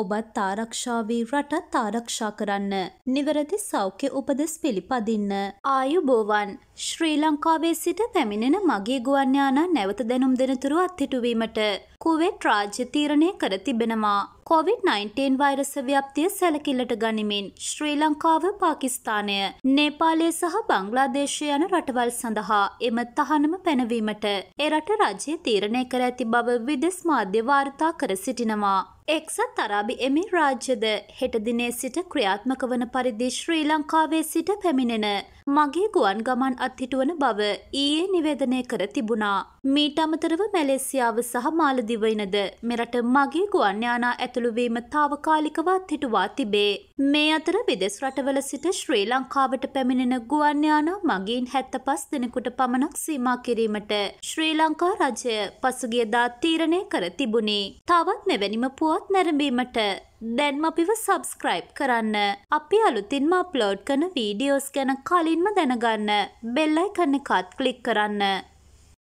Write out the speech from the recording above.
ඔබත් ආරක්ෂාවී රටත් ආරක්ෂා කරන්න. නිවැරදි සෞඛ්‍ය උපදෙස් පිළිපදින්න. ආයුබෝවන් ශ්‍රී ලංකාවේ සිට පැමිණෙන මගේ ගුවන්යානා නැවත දැනුම් දෙනතුරු අත්හිටුවීමට කුවෙට් රාජ්‍ය තීරණය කර තිබෙනවා. COVID-19 වෛරස ව්‍යප්තිය සැලකිල්ලට ගනිමින් ශ්‍රී ලංකාව පාකිස්ථානය නේපාලය සහ බංග්ලාදේශය යන රටවල් සඳහා එම තහනම පැනවීමට එරට රජය තීරණය කර ඇති බව විදෙස් මාධ්‍ය වාර්තා කර සිටිනවා. එක්සත් අරාබි එමි රාජ්‍යද හෙට දිනේ සිට ක්‍රියාත්මක වන පරිදි ශ්‍රී ලංකාවේ සිට පැමිණෙන මගේ ගුවන් ගමන් අත්හිටුවන බව ඊයේ නිවේදනය කර තිබුණා. මීට අමතරව මැලෙසියාව සහ මාලදිවයිනද මෙරට මගේ ගුවන් යානා ඇතුළුවීම තාවකාලිකව අත්හිටුවා තිබේ. මේ අතර විදෙස් රටවල සිට ශ්‍රී ලංකාවට පැමිණෙන ගුවන් යානා මගීන් 75 දිනකට පමණක් සීමා කිරීමට ශ්‍රී ලංකා රජය පසුගියදා තීරණය කර තිබුණි. තවත් මෙවැනිම පුවත් තවත් නැරඹීමට දැන්ම අපිව සබස්ක්‍රයිබ් කරන්න අපි අලුතින්ම අප්ලෝඩ් කන වීඩියෝස් ගැන කලින්ම දැනගන්න බෙල්ලයි කන්න එකත් කලික් කරන්න